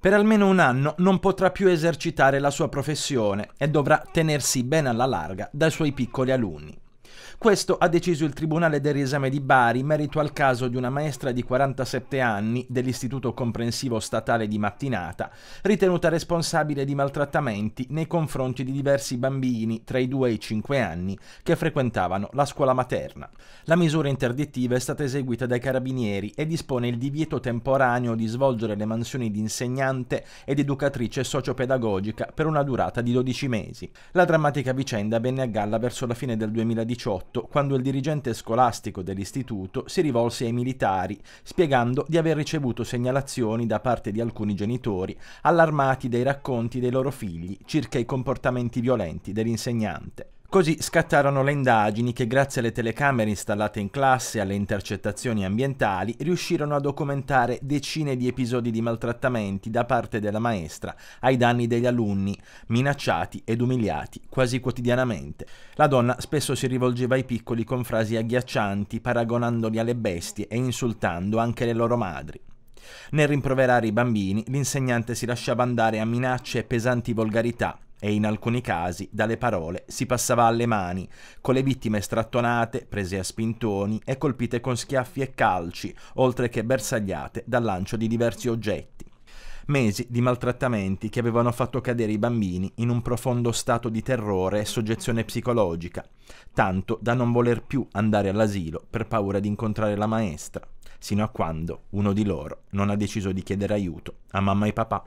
Per almeno un anno non potrà più esercitare la sua professione e dovrà tenersi bene alla larga dai suoi piccoli alunni. Questo ha deciso il Tribunale del Riesame di Bari in merito al caso di una maestra di 47 anni dell'Istituto Comprensivo Statale di Mattinata, ritenuta responsabile di maltrattamenti nei confronti di diversi bambini tra i 2 e i 5 anni che frequentavano la scuola materna. La misura interdittiva è stata eseguita dai carabinieri e dispone il divieto temporaneo di svolgere le mansioni di insegnante ed educatrice sociopedagogica per una durata di 12 mesi. La drammatica vicenda venne a galla verso la fine del 2019 2018, quando il dirigente scolastico dell'istituto si rivolse ai militari, spiegando di aver ricevuto segnalazioni da parte di alcuni genitori, allarmati dei racconti dei loro figli circa i comportamenti violenti dell'insegnante. Così scattarono le indagini che grazie alle telecamere installate in classe e alle intercettazioni ambientali riuscirono a documentare decine di episodi di maltrattamenti da parte della maestra ai danni degli alunni, minacciati ed umiliati quasi quotidianamente. La donna spesso si rivolgeva ai piccoli con frasi agghiaccianti, paragonandoli alle bestie e insultando anche le loro madri. Nel rimproverare i bambini, l'insegnante si lasciava andare a minacce e pesanti volgarità e in alcuni casi dalle parole si passava alle mani, con le vittime strattonate, prese a spintoni e colpite con schiaffi e calci, oltre che bersagliate dal lancio di diversi oggetti. Mesi di maltrattamenti che avevano fatto cadere i bambini in un profondo stato di terrore e soggezione psicologica, tanto da non voler più andare all'asilo per paura di incontrare la maestra, sino a quando uno di loro non ha deciso di chiedere aiuto a mamma e papà.